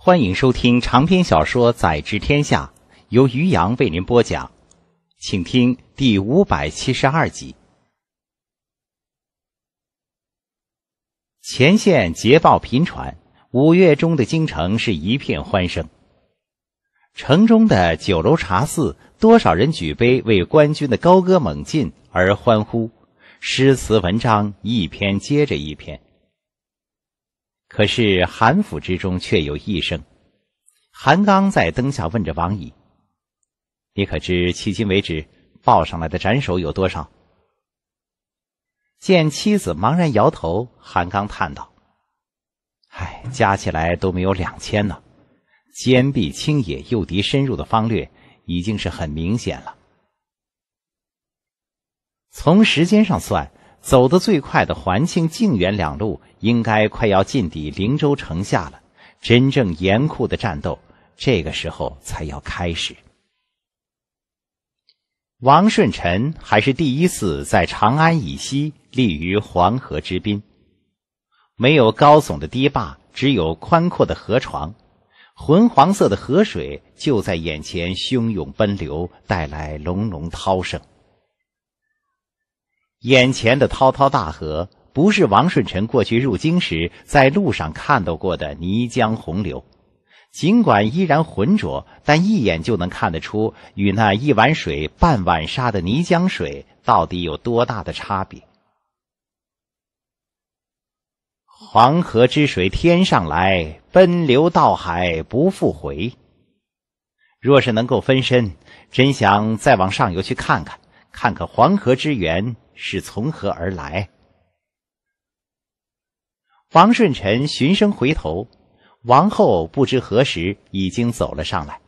欢迎收听长篇小说《宰治天下》，由于洋为您播讲，请听第五百七十二集。前线捷报频传，五月中的京城是一片欢声。城中的酒楼茶肆，多少人举杯为官军的高歌猛进而欢呼，诗词文章一篇接着一篇。可是韩府之中却有一声，韩刚在灯下问着王乙：“你可知迄今为止报上来的斩首有多少？”见妻子茫然摇头，韩刚叹道：“唉，加起来都没有两千呢。坚壁清野、诱敌深入的方略已经是很明显了。从时间上算，走得最快的环庆、靖远两路。”应该快要进抵灵州城下了，真正严酷的战斗，这个时候才要开始。王顺臣还是第一次在长安以西立于黄河之滨，没有高耸的堤坝，只有宽阔的河床，浑黄色的河水就在眼前汹涌奔流，带来隆隆涛声。眼前的滔滔大河。不是王顺臣过去入京时在路上看到过的泥浆洪流，尽管依然浑浊，但一眼就能看得出与那一碗水半碗沙的泥浆水到底有多大的差别。黄河之水天上来，奔流到海不复回。若是能够分身，真想再往上游去看看，看看黄河之源是从何而来。王顺臣循声回头，王后不知何时已经走了上来。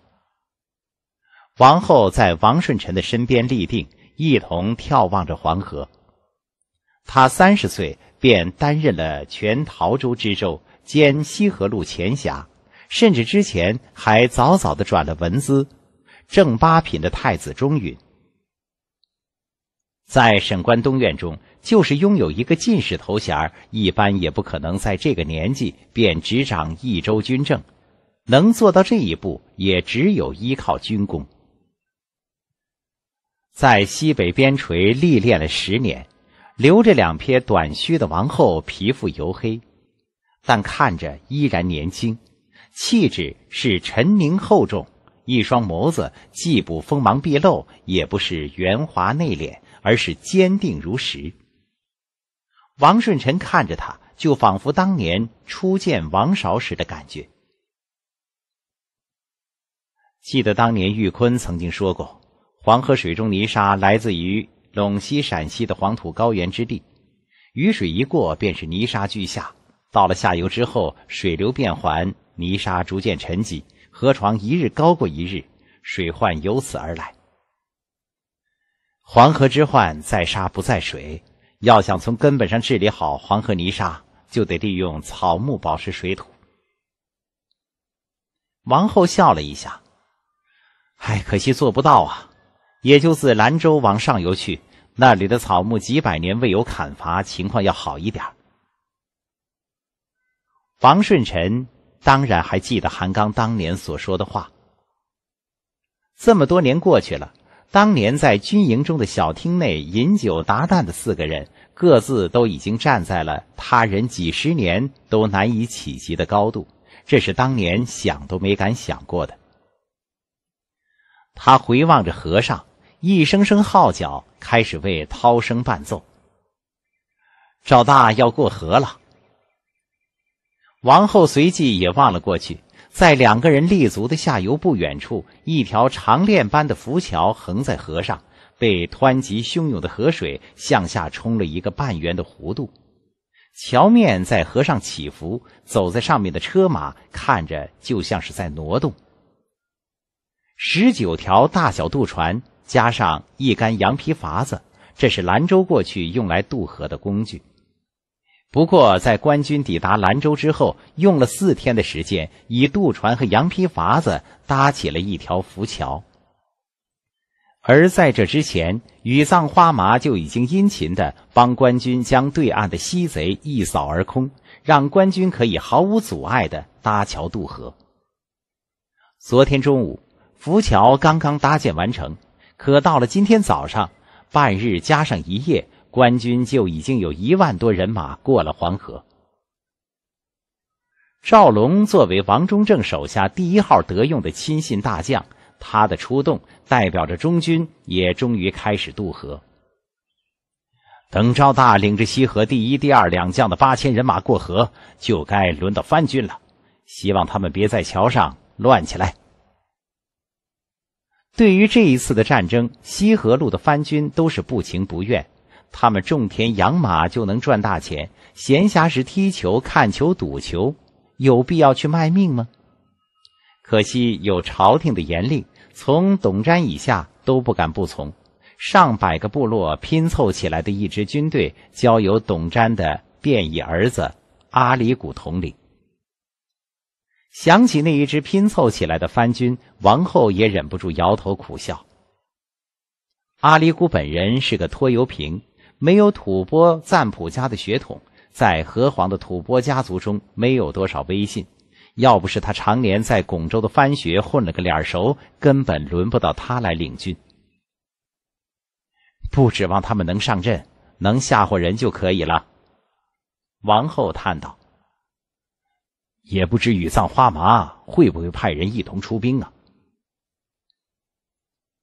王后在王顺臣的身边立定，一同眺望着黄河。他三十岁便担任了全陶州知州兼西河路前辖，甚至之前还早早的转了文资，正八品的太子中允。在沈关东院中，就是拥有一个进士头衔儿，一般也不可能在这个年纪便执掌一州军政。能做到这一步，也只有依靠军功。在西北边陲历练了十年，留着两撇短须的王后，皮肤黝黑，但看着依然年轻，气质是沉凝厚重，一双眸子既不锋芒毕露，也不是圆滑内敛。而是坚定如石。王顺臣看着他，就仿佛当年初见王韶时的感觉。记得当年玉坤曾经说过：“黄河水中泥沙来自于陇西、陕西的黄土高原之地，雨水一过便是泥沙俱下，到了下游之后，水流变缓，泥沙逐渐沉积，河床一日高过一日，水患由此而来。”黄河之患在沙不在水，要想从根本上治理好黄河泥沙，就得利用草木保持水土。王后笑了一下，唉，可惜做不到啊！也就自兰州往上游去，那里的草木几百年未有砍伐，情况要好一点。王顺臣当然还记得韩刚当年所说的话，这么多年过去了。当年在军营中的小厅内饮酒达旦的四个人，各自都已经站在了他人几十年都难以企及的高度，这是当年想都没敢想过的。他回望着和尚，一声声号角开始为涛声伴奏。赵大要过河了，王后随即也望了过去。在两个人立足的下游不远处，一条长链般的浮桥横在河上，被湍急汹涌的河水向下冲了一个半圆的弧度。桥面在河上起伏，走在上面的车马看着就像是在挪动。十九条大小渡船加上一杆羊皮筏子，这是兰州过去用来渡河的工具。不过，在官军抵达兰州之后，用了四天的时间，以渡船和羊皮筏子搭起了一条浮桥。而在这之前，雨藏花麻就已经殷勤的帮官军将对岸的西贼一扫而空，让官军可以毫无阻碍的搭桥渡河。昨天中午，浮桥刚刚搭建完成，可到了今天早上，半日加上一夜。官军就已经有一万多人马过了黄河。赵龙作为王中正手下第一号得用的亲信大将，他的出动代表着中军也终于开始渡河。等赵大领着西河第一、第二两将的八千人马过河，就该轮到番军了。希望他们别在桥上乱起来。对于这一次的战争，西河路的番军都是不情不愿。他们种田养马就能赚大钱，闲暇时踢球、看球、赌球，有必要去卖命吗？可惜有朝廷的严令，从董毡以下都不敢不从。上百个部落拼凑起来的一支军队，交由董毡的便衣儿子阿里古统领。想起那一支拼凑起来的藩军，王后也忍不住摇头苦笑。阿里古本人是个拖油瓶。没有吐蕃赞普家的血统，在和黄的吐蕃家族中没有多少威信。要不是他常年在巩州的藩学混了个脸熟，根本轮不到他来领军。不指望他们能上阵，能吓唬人就可以了。王后叹道：“也不知雨藏花麻会不会派人一同出兵啊？”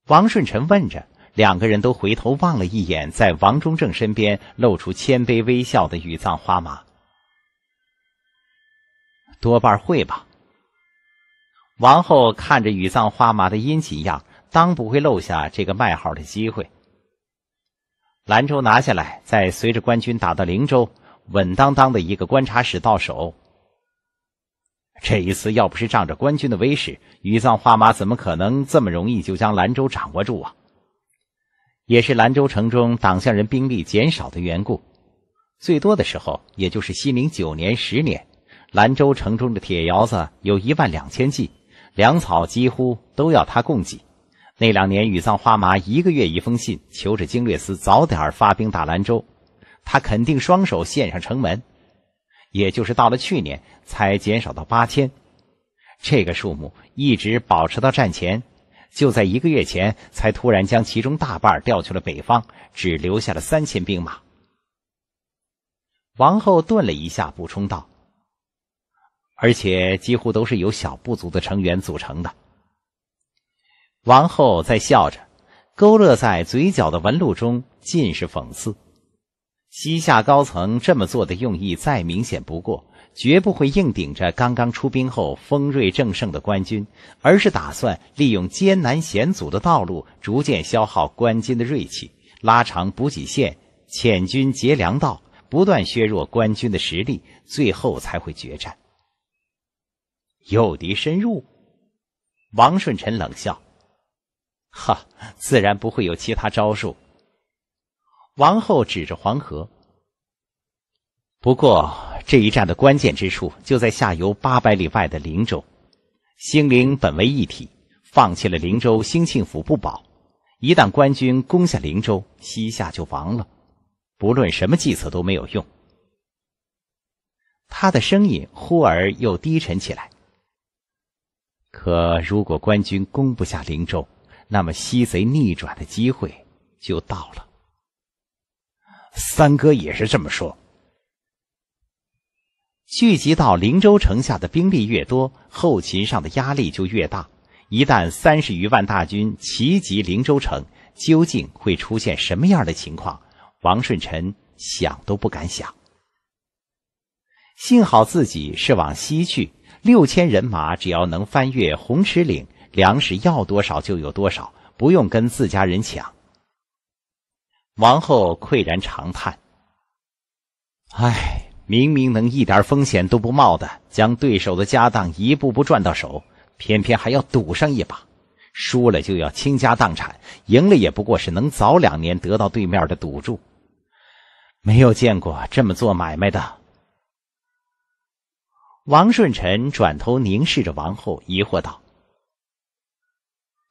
王顺臣问着。两个人都回头望了一眼，在王中正身边露出谦卑微笑的雨藏花马，多半会吧。王后看着雨藏花马的殷勤样，当不会漏下这个卖号的机会。兰州拿下来，再随着官军打到灵州，稳当当的一个观察使到手。这一次要不是仗着官军的威势，雨藏花马怎么可能这么容易就将兰州掌握住啊？也是兰州城中党项人兵力减少的缘故。最多的时候，也就是熙宁九年、十年，兰州城中的铁窑子有一万两千计，粮草几乎都要他供给。那两年，雨藏花麻一个月一封信，求着经略司早点发兵打兰州，他肯定双手献上城门。也就是到了去年，才减少到八千，这个数目一直保持到战前。就在一个月前，才突然将其中大半调去了北方，只留下了三千兵马。王后顿了一下，补充道：“而且几乎都是由小部族的成员组成的。”王后在笑着，勾勒在嘴角的纹路中尽是讽刺。西夏高层这么做的用意再明显不过。绝不会硬顶着刚刚出兵后锋锐正盛的官军，而是打算利用艰难险阻的道路，逐渐消耗官军的锐气，拉长补给线，遣军截粮道，不断削弱官军的实力，最后才会决战。诱敌深入，王顺臣冷笑：“哈，自然不会有其他招数。”王后指着黄河，不过。这一战的关键之处就在下游八百里外的灵州，兴灵本为一体，放弃了灵州，兴庆府不保。一旦官军攻下灵州，西夏就亡了。不论什么计策都没有用。他的声音忽而又低沉起来。可如果官军攻不下灵州，那么西贼逆转的机会就到了。三哥也是这么说。聚集到灵州城下的兵力越多，后勤上的压力就越大。一旦三十余万大军齐集灵州城，究竟会出现什么样的情况？王顺臣想都不敢想。幸好自己是往西去，六千人马只要能翻越红石岭，粮食要多少就有多少，不用跟自家人抢。王后喟然长叹：“唉。”明明能一点风险都不冒的，将对手的家当一步步赚到手，偏偏还要赌上一把，输了就要倾家荡产，赢了也不过是能早两年得到对面的赌注。没有见过这么做买卖的。王顺臣转头凝视着王后，疑惑道：“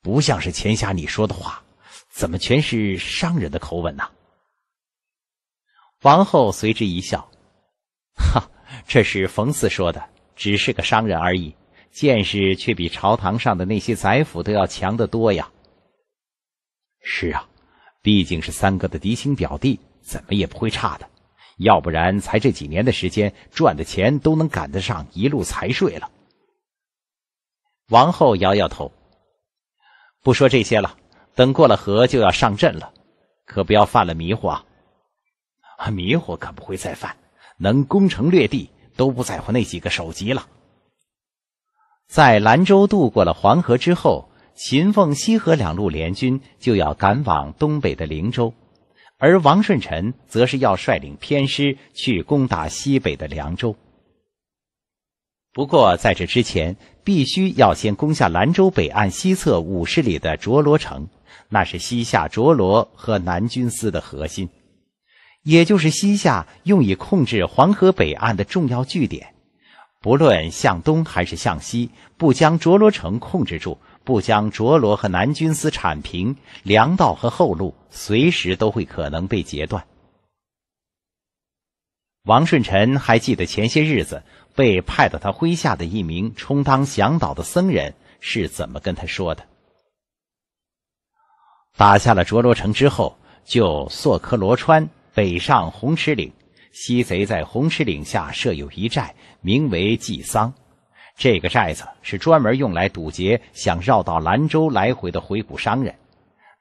不像是钱霞你说的话，怎么全是商人的口吻呢？”王后随之一笑。哈，这是冯四说的，只是个商人而已，见识却比朝堂上的那些宰辅都要强得多呀。是啊，毕竟是三哥的嫡亲表弟，怎么也不会差的，要不然才这几年的时间，赚的钱都能赶得上一路财税了。王后摇摇头，不说这些了，等过了河就要上阵了，可不要犯了迷糊啊！迷糊可不会再犯。能攻城略地，都不在乎那几个首级了。在兰州渡过了黄河之后，秦凤西河两路联军就要赶往东北的灵州，而王顺臣则是要率领偏师去攻打西北的凉州。不过，在这之前，必须要先攻下兰州北岸西侧五十里的卓罗城，那是西夏卓罗和南军司的核心。也就是西夏用以控制黄河北岸的重要据点，不论向东还是向西，不将卓罗城控制住，不将卓罗和南军司铲平，粮道和后路随时都会可能被截断。王顺臣还记得前些日子被派到他麾下的一名充当向导的僧人是怎么跟他说的：打下了卓罗城之后，就索科罗川。北上红石岭，西贼在红石岭下设有一寨，名为祭桑。这个寨子是专门用来堵截想绕到兰州来回的回谷商人。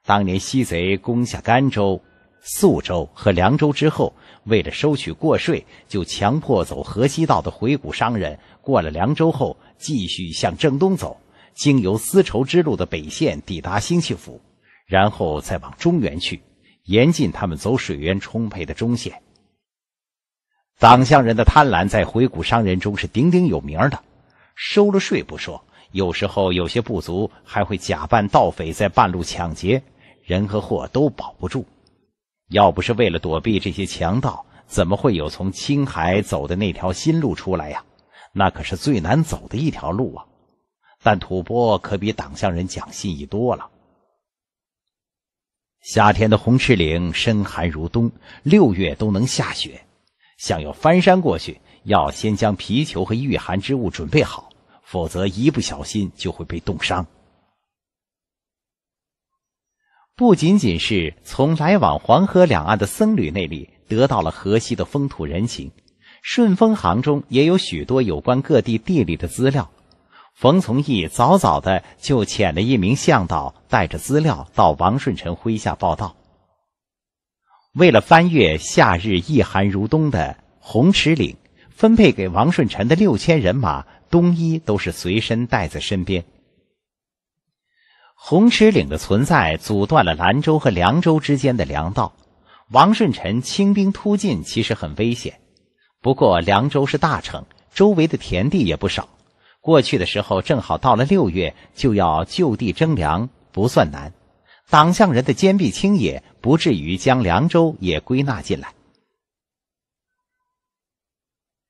当年西贼攻下甘州、肃州和凉州之后，为了收取过税，就强迫走河西道的回谷商人过了凉州后，继续向正东走，经由丝绸之路的北线抵达兴庆府，然后再往中原去。严禁他们走水源充沛的中线。党项人的贪婪在回谷商人中是鼎鼎有名的，收了税不说，有时候有些部族还会假扮盗匪在半路抢劫，人和货都保不住。要不是为了躲避这些强盗，怎么会有从青海走的那条新路出来呀？那可是最难走的一条路啊！但吐蕃可比党项人讲信义多了。夏天的红赤岭深寒如冬，六月都能下雪。想要翻山过去，要先将皮球和御寒之物准备好，否则一不小心就会被冻伤。不仅仅是从来往黄河两岸的僧侣那里得到了河西的风土人情，顺风行中也有许多有关各地地理的资料。冯从义早早的就遣了一名向导，带着资料到王顺臣麾下报道。为了翻越夏日一寒如冬的红池岭，分配给王顺臣的六千人马冬衣都是随身带在身边。红池岭的存在阻断了兰州和凉州之间的粮道，王顺臣清兵突进其实很危险。不过凉州是大城，周围的田地也不少。过去的时候，正好到了六月，就要就地征粮，不算难。党项人的坚壁清野，不至于将凉州也归纳进来。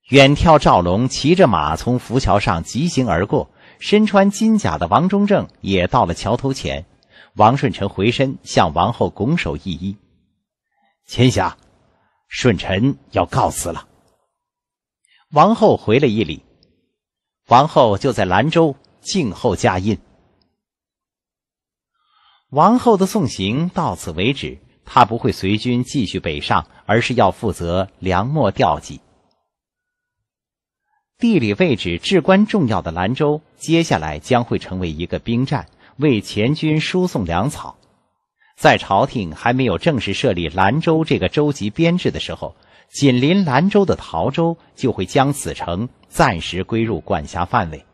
远眺赵龙骑着马从浮桥上疾行而过，身穿金甲的王忠正也到了桥头前。王顺臣回身向王后拱手一揖：“千霞，顺臣要告辞了。”王后回了一礼。王后就在兰州静候佳音。王后的送行到此为止，她不会随军继续北上，而是要负责粮秣调集。地理位置至关重要的兰州，接下来将会成为一个兵站，为前军输送粮草。在朝廷还没有正式设立兰州这个州级编制的时候。紧邻兰州的洮州就会将此城暂时归入管辖范围，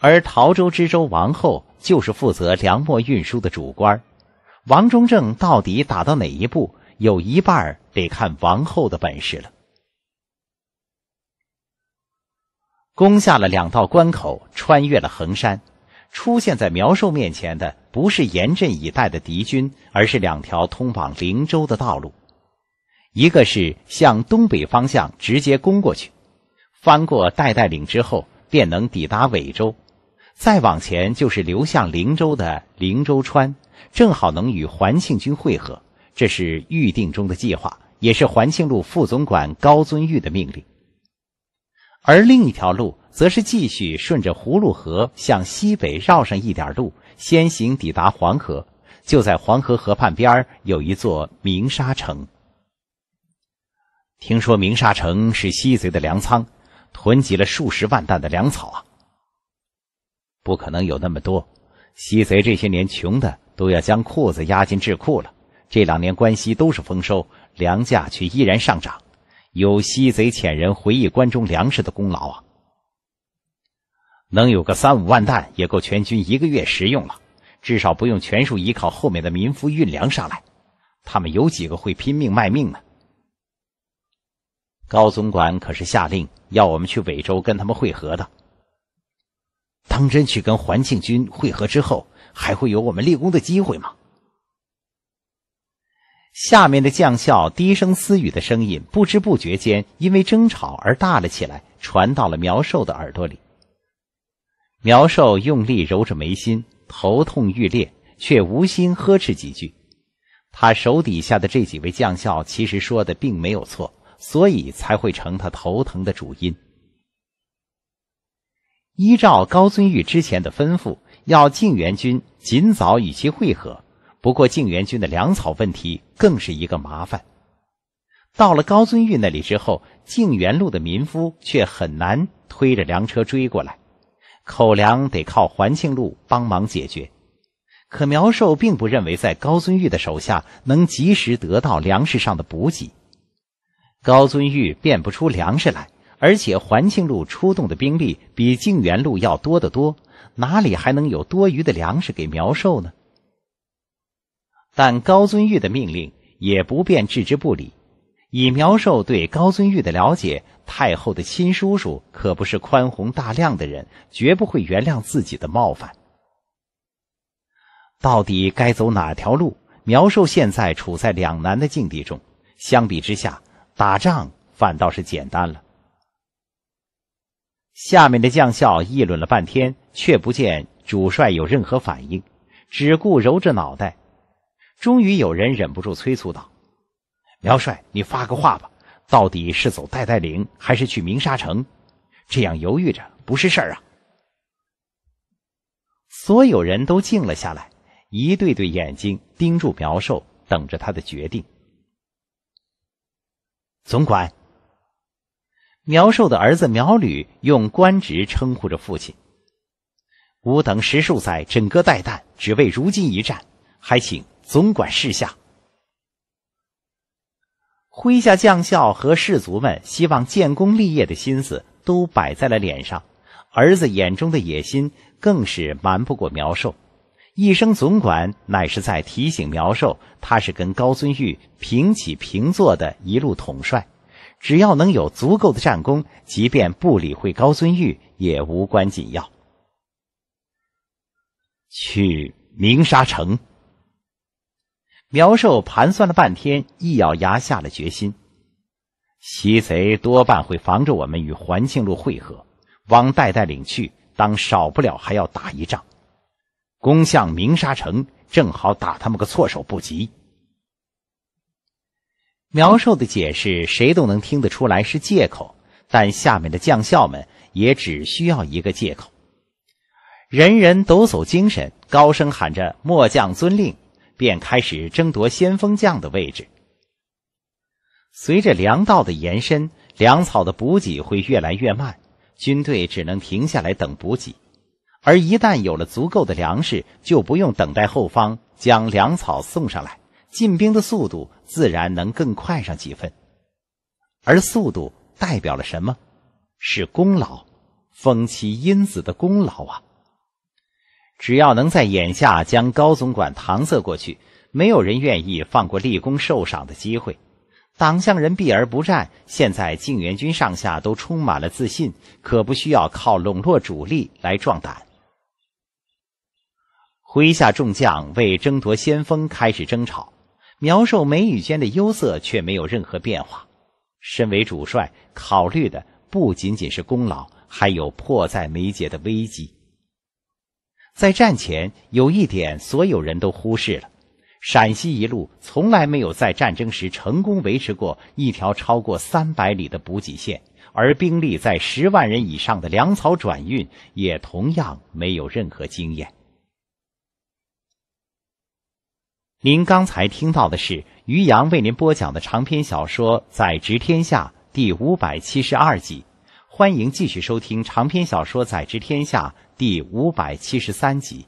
而洮州知州王后就是负责粮秣运输的主官。王中正到底打到哪一步，有一半得看王后的本事了。攻下了两道关口，穿越了横山，出现在苗寿面前的不是严阵以待的敌军，而是两条通往灵州的道路。一个是向东北方向直接攻过去，翻过代代岭之后，便能抵达苇州，再往前就是流向灵州的灵州川，正好能与环庆军会合。这是预定中的计划，也是环庆路副总管高遵玉的命令。而另一条路，则是继续顺着葫芦河向西北绕上一点路，先行抵达黄河。就在黄河河畔边有一座鸣沙城。听说明沙城是西贼的粮仓，囤积了数十万担的粮草啊！不可能有那么多。西贼这些年穷的都要将裤子压进智库了。这两年关西都是丰收，粮价却依然上涨，有西贼遣人回忆关中粮食的功劳啊！能有个三五万担也够全军一个月食用了，至少不用全数依靠后面的民夫运粮上来。他们有几个会拼命卖命呢？高总管可是下令要我们去伪州跟他们会合的，当真去跟环庆军会合之后，还会有我们立功的机会吗？下面的将校低声私语的声音不知不觉间因为争吵而大了起来，传到了苗寿的耳朵里。苗寿用力揉着眉心，头痛欲裂，却无心呵斥几句。他手底下的这几位将校其实说的并没有错。所以才会成他头疼的主因。依照高尊玉之前的吩咐，要靖元军尽早与其会合。不过，靖元军的粮草问题更是一个麻烦。到了高尊玉那里之后，靖元路的民夫却很难推着粮车追过来，口粮得靠环庆路帮忙解决。可苗寿并不认为在高尊玉的手下能及时得到粮食上的补给。高遵玉变不出粮食来，而且环庆路出动的兵力比靖原路要多得多，哪里还能有多余的粮食给苗寿呢？但高遵玉的命令也不便置之不理。以苗寿对高遵玉的了解，太后的亲叔叔可不是宽宏大量的人，绝不会原谅自己的冒犯。到底该走哪条路？苗寿现在处在两难的境地中。相比之下，打仗反倒是简单了。下面的将校议论了半天，却不见主帅有任何反应，只顾揉着脑袋。终于有人忍不住催促道：“苗帅，你发个话吧，到底是走代代岭还是去明沙城？这样犹豫着不是事儿啊！”所有人都静了下来，一对对眼睛盯住苗寿，等着他的决定。总管，苗寿的儿子苗吕用官职称呼着父亲。吾等十数载枕戈待旦，只为如今一战，还请总管示下。麾下将校和士卒们希望建功立业的心思都摆在了脸上，儿子眼中的野心更是瞒不过苗寿。一声总管，乃是在提醒苗寿，他是跟高遵玉平起平坐的一路统帅，只要能有足够的战功，即便不理会高遵玉也无关紧要。去鸣沙城。苗寿盘算了半天，一咬牙下了决心：袭贼多半会防着我们与环庆路会合，汪代带领去，当少不了还要打一仗。攻向明沙城，正好打他们个措手不及。苗寿的解释，谁都能听得出来是借口，但下面的将校们也只需要一个借口。人人抖擞精神，高声喊着“末将遵令”，便开始争夺先锋将的位置。随着粮道的延伸，粮草的补给会越来越慢，军队只能停下来等补给。而一旦有了足够的粮食，就不用等待后方将粮草送上来，进兵的速度自然能更快上几分。而速度代表了什么？是功劳，风其因子的功劳啊！只要能在眼下将高总管搪塞过去，没有人愿意放过立功受赏的机会。党项人避而不战，现在晋元军上下都充满了自信，可不需要靠笼络主力来壮胆。麾下众将为争夺先锋开始争吵，苗寿眉宇间的忧色却没有任何变化。身为主帅，考虑的不仅仅是功劳，还有迫在眉睫的危机。在战前，有一点所有人都忽视了：陕西一路从来没有在战争时成功维持过一条超过三百里的补给线，而兵力在十万人以上的粮草转运也同样没有任何经验。您刚才听到的是于洋为您播讲的长篇小说《宰执天下》第五百七十二集，欢迎继续收听长篇小说《宰执天下》第五百七十三集。